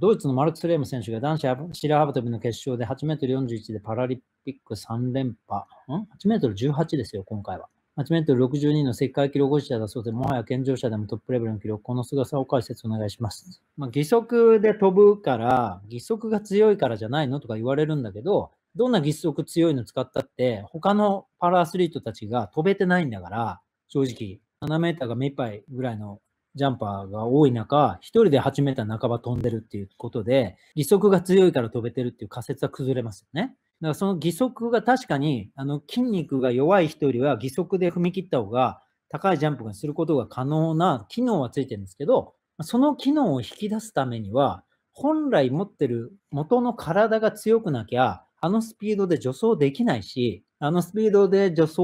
ドイツのマルクス・レーム選手が男子シラハブトビの決勝で8メートル41でパラリンピック3連覇。ん ?8 メートル18ですよ、今回は。8メートル62の世界記録保持者だそうで、もはや健常者でもトップレベルの記録、この姿さを解説お願いします。まあ、義足で飛ぶから、義足が強いからじゃないのとか言われるんだけど、どんな義足強いの使ったって、他のパラアスリートたちが飛べてないんだから、正直、7メーターが目いっぱいぐらいのジャンパーが多い中、一人で8メーター半ば飛んでるっていうことで、義足が強いから飛べてるっていう仮説は崩れますよね。だからその義足が確かに、あの筋肉が弱い人よりは義足で踏み切った方が高いジャンプがすることが可能な機能はついてるんですけど、その機能を引き出すためには、本来持ってる元の体が強くなきゃ、あのスピードで助走できないし、あのスピードで助走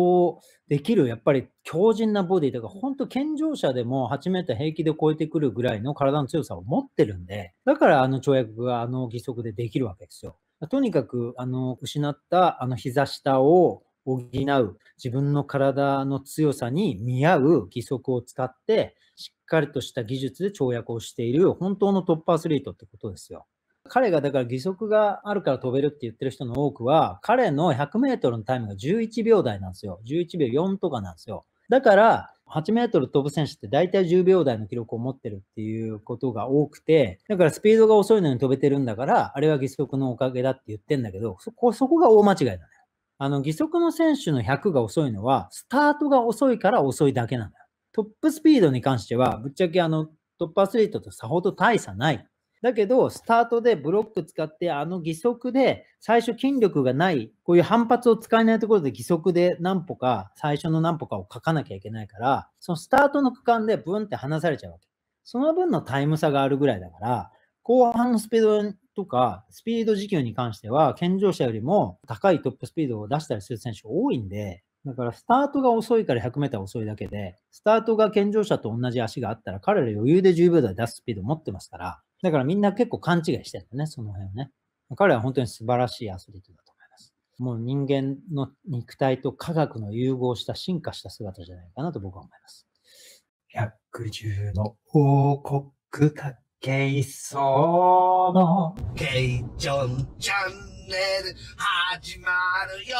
できる、やっぱり強靭なボディとか、本当健常者でも8メートル平気で超えてくるぐらいの体の強さを持ってるんで、だからあの跳躍があの義足でできるわけですよ。とにかく、あの、失ったあの膝下を補う、自分の体の強さに見合う義足を使って、しっかりとした技術で跳躍をしている、本当のトップアスリートってことですよ。彼がだから義足があるから飛べるって言ってる人の多くは、彼の100メートルのタイムが11秒台なんですよ。11秒4とかなんですよ。だから、8メートル飛ぶ選手って大体10秒台の記録を持ってるっていうことが多くて、だからスピードが遅いのに飛べてるんだから、あれは義足のおかげだって言ってんだけど、そこ、そこが大間違いだね。あの、義足の選手の100が遅いのは、スタートが遅いから遅いだけなんだよ。トップスピードに関しては、ぶっちゃけあの、トップアスリートとさほど大差ない。だけど、スタートでブロック使って、あの義足で、最初筋力がない、こういう反発を使えないところで義足で何歩か、最初の何歩かを書かなきゃいけないから、そのスタートの区間でブンって離されちゃうわけ。その分のタイム差があるぐらいだから、後半のスピードとか、スピード時給に関しては、健常者よりも高いトップスピードを出したりする選手多いんで、だからスタートが遅いから1 0 0ー遅いだけで、スタートが健常者と同じ足があったら、彼ら余裕で10秒台出すスピードを持ってますから、だからみんな結構勘違いしてるんだね、その辺をね。彼は本当に素晴らしいアスリートだと思います。もう人間の肉体と科学の融合した進化した姿じゃないかなと僕は思います。百獣の王国かけそうのケイジョンチャンネル始まるよ